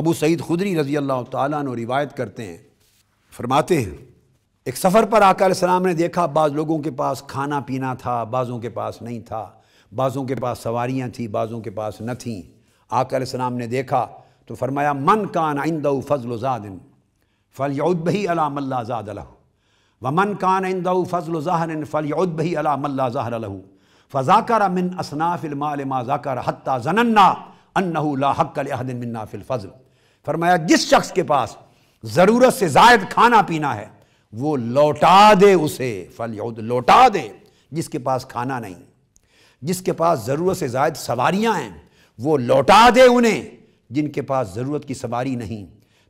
अबू सईद खुदरी रज़ी अल्लाह तु रिवायत करते हैं फरमाते हैं एक सफ़र पर आकर सलाम ने देखा बाज़ लोगों के पास खाना पीना था बाज़ों के पास नहीं था बाज़ों के पास सवारियाँ थी बाज़ों के पास न थी आकर सलाम ने देखा तो फरमाया मन कान आइंद फ़जल फ़लयदबही अला मल्ला ज़ाद अलह व मन कान आइंद फ़ज़लज़ाहन फ़लयदबही अला मल्ला ज़ाहर अलहू फ़ाकर मिन असनाफ़िल माल मा ज़ाकर हत्ता जनन्ना अनहू ला हक मिन्ना फ़िल फ़ज़ल फरमाया जिस शख्स के पास ज़रूरत से जायद खाना पीना है वो लौटा दे उसे फलयद लौटा दे जिसके पास खाना नहीं जिसके पास ज़रूरत से जायद सवारियाँ हैं वो लौटा दे उन्हें जिनके पास ज़रूरत की सवारी नहीं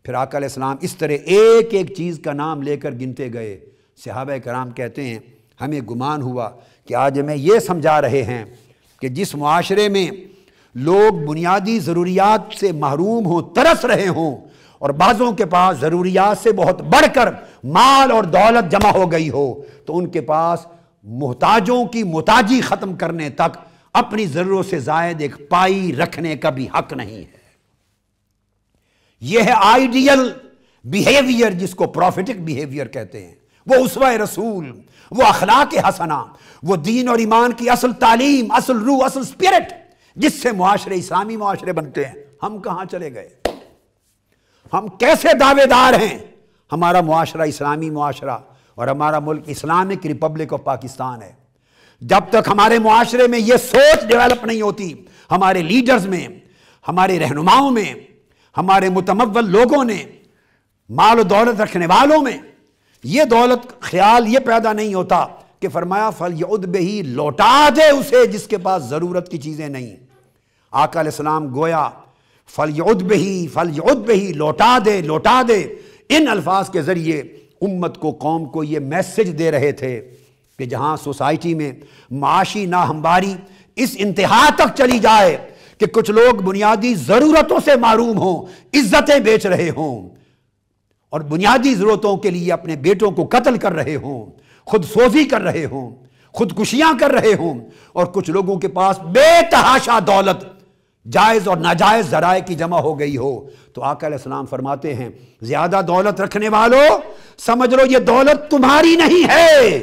फिर आकल इस तरह एक एक चीज़ का नाम लेकर गिनते गए सिहाब कराम कहते हैं हमें गुमान हुआ कि आज हमें ये समझा रहे हैं कि जिस माशरे में लोग बुनियादी ज़रूरियात से महरूम हों तरस रहे हों और बाज़ों के पास ज़रूरियात से बहुत बढ़कर माल और दौलत जमा हो गई हो तो उनके पास मोहताजों की मोहताजी ख़त्म करने तक अपनी ज़रूरत से जायद एक पाई रखने का भी हक नहीं है यह है आइडियल बिहेवियर जिसको प्रॉफिटिक बिहेवियर कहते हैं वो उसवा रसूल वो अखलाक हसना वो दीन और ईमान की असल तालीम असल रूह असल स्पिरिट जिससे मुआरे इस्लामी मुआरे बनते हैं हम कहाँ चले गए हम कैसे दावेदार हैं हमारा मुआरा इस्लामी मुआरा और हमारा मुल्क इस्लामिक रिपब्लिक ऑफ पाकिस्तान है जब तक हमारे मुआरे में ये सोच डेवलप नहीं होती हमारे लीडर्स में हमारे रहनुमाओं में हमारे मुतमवल लोगों ने माल दौलत रखने वालों में ये दौलत ख्याल ये पैदा नहीं होता कि फरमाया फल यद ही लौटा दे उसे जिसके पास ज़रूरत की चीज़ें नहीं आकाम गोया फलयुद ही फलयुद ही लौटा दे लौटा दे इन अल्फाज के ज़रिए उम्मत को कौम को ये मैसेज दे रहे थे कि जहाँ सोसाइटी में माशी नाहमबारी इस इंतहा तक चली जाए कि कुछ लोग बुनियादी ज़रूरतों से मरूम हों इज़्ज़तें बेच रहे हों और बुनियादी ज़रूरतों के लिए अपने बेटों को कत्ल कर रहे हों खुद सोजी कर रहे हों खुदकुशियां कर रहे हों और कुछ लोगों के पास बेतहाशा दौलत जायज़ और नाजायज़ ज़राए की जमा हो गई हो तो इस्लाम फरमाते हैं ज़्यादा दौलत रखने वालों समझ लो ये दौलत तुम्हारी नहीं है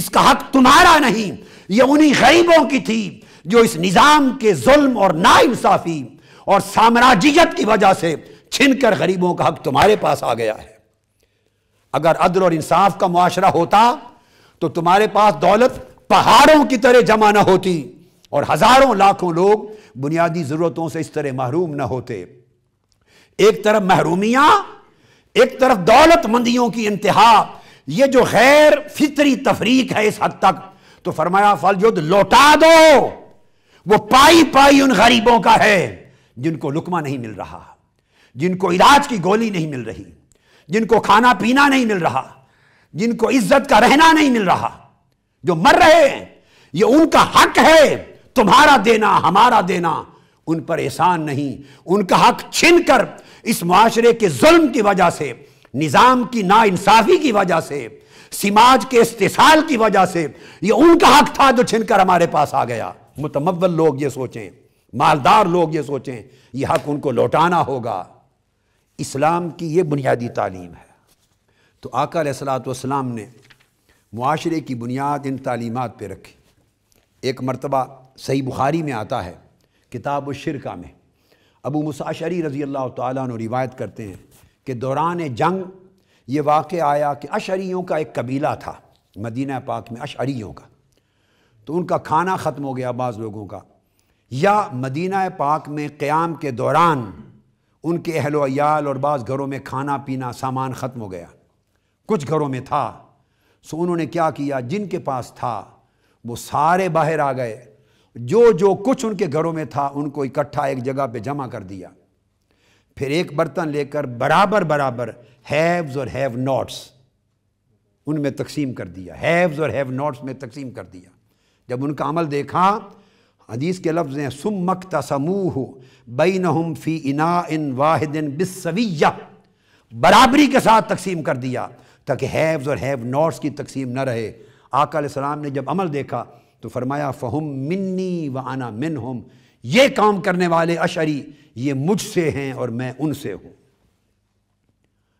इसका हक तुम्हारा नहीं ये उन्हीं गरीबों की थी जो इस निज़ाम के जुल्म और नाइंसाफ़ी और साम्राज्यत की वजह से छिन कर गरीबों का हक तुम्हारे पास आ गया है अगर अदल और इंसाफ का मुआशरा होता तो तुम्हारे पास दौलत पहाड़ों की तरह जमा ना होती और हज़ारों लाखों लोग बुनियादी ज़रूरतों से इस तरह महरूम ना होते एक तरफ महरूमिया एक तरफ दौलतमंदियों की इंतहा यह जो गैर फितरी तफरीक है इस हद तक तो फरमाया फलजुद लौटा दो वो पाई पाई उन गरीबों का है जिनको लुकमा नहीं मिल रहा जिनको इलाज की गोली नहीं मिल रही जिनको खाना पीना नहीं मिल रहा जिनको इज्जत का रहना नहीं मिल रहा जो मर रहे हैं ये उनका हक है तुम्हारा देना हमारा देना उन पर एहसान नहीं उनका हक छीन कर इस माशरे के जुल्म की वजह से निज़ाम की ना इंसाफी की वजह से समाज के इस्तेसाल की वजह से ये उनका हक था जो छिनकर हमारे पास आ गया मुतमवल लोग ये सोचें मालदार लोग ये सोचें यह हक उनको लौटाना होगा इस्लाम की यह बुनियादी तालीम है तो आका सलाम ने माशरे की बुनियाद इन तालीमत पर रखी एक मरतबा सही बुखारी में आता है किताब शिरका में अबू मुसाशरी रज़ी अल्लाह तु रिवायत करते हैं कि दौरान जंग ये वाक़ आया कि अशरियों का एक कबीला था मदीना पाक में अशरियों का तो उनका खाना ख़त्म हो गया बाज़ लोगों का या मदीना पाक में क़्याम के दौरान उनके अहलोयाल और बाज़ घरों में खाना पीना सामान ख़त्म हो गया कुछ घरों में था सो उन्होंने क्या किया जिनके पास था वो सारे बाहर आ गए जो जो कुछ उनके घरों में था उनको इकट्ठा एक जगह पे जमा कर दिया फिर एक बर्तन लेकर बराबर बराबर हैव्स और हैव नॉट्स उनमें तकसीम कर दिया हैव्स और हैव नॉट्स में तकसीम कर दिया जब उनका अमल देखा हदीस के लफ्ज़ हैं सुमक तसमूह बई नहम फ़ी इना इन वाहिदिन बिसविया बराबरी के साथ तकसीम कर दिया ताकि हैव्स और हैव नॉट्स की तकसीम न रहे आकाम सलाम ने जब अमल देखा तो फरमाया फ़हम मिन्नी व आना मिन हम ये काम करने वाले अशरी ये मुझसे हैं और मैं उनसे हूँ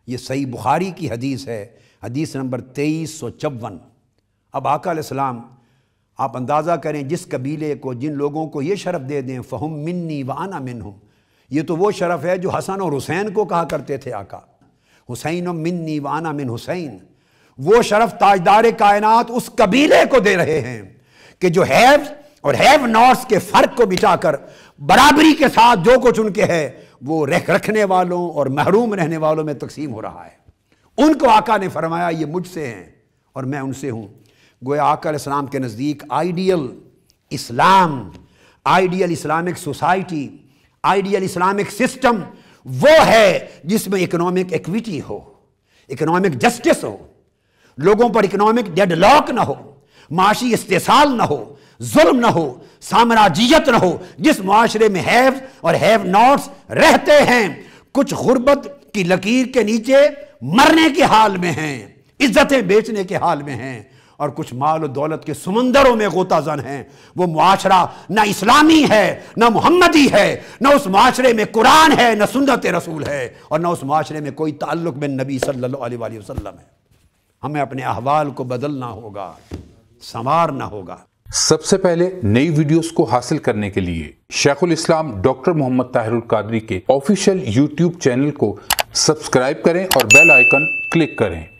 ये सही बुखारी की हदीस है हदीस नंबर तेईस सौ चौवन अब आकाम आप अंदाज़ा करें जिस कबीले को जिन लोगों को ये शरफ़ दे दें फ़हम मिन्नी व आना मिन हम ये तो वो शरफ़ है जो हसन और हुसैन को कहा करते थे आका हुसैन मिन्नी व आना मिन हुसैन वो शरफ़ ताजदार कायनात उस कबीले को दे रहे हैं कि जो हैव और हैव नॉट्स के फ़र्क को बिठाकर बराबरी के साथ जो कुछ उनके है वो रख रखने वालों और महरूम रहने वालों में तकसीम हो रहा है उनको आका ने फरमाया ये मुझसे हैं और मैं उनसे हूं गोया आकर इस्लाम के नज़दीक ideal Islam ideal Islamic society ideal Islamic system वो है जिसमें इकोनॉमिक इक्विटी हो इकोनॉमिक जस्टिस हो लोगों पर इकोनॉमिक डेडलॉक ना हो माशी इस्तेसाल ना हो जुल्म ना हो साम्राज्यत ना हो जिस माशरे में हैव और हैव नॉट्स रहते हैं कुछ गुर्बत की लकीर के नीचे मरने के हाल में हैं इज्जतें बेचने के हाल में हैं और कुछ माल और दौलत के समंदरों में गोताजन हैं वो माशरा ना इस्लामी है ना मोहम्मदी है ना उस माशरे में कुरान है ना सुन्नत रसूल है और ना उस माशरे में कोई ताल्लुक में नबी सल्लल्लाहु अलैहि वसल्लम है हमें अपने अहवाल को बदलना होगा संवारना होगा सबसे पहले नई वीडियोस को हासिल करने के लिए शेखुल इस्लाम डॉक्टर मोहम्मद ताहिरुल कादरी के ऑफिशियल यूट्यूब चैनल को सब्सक्राइब करें और बेल आइकन क्लिक करें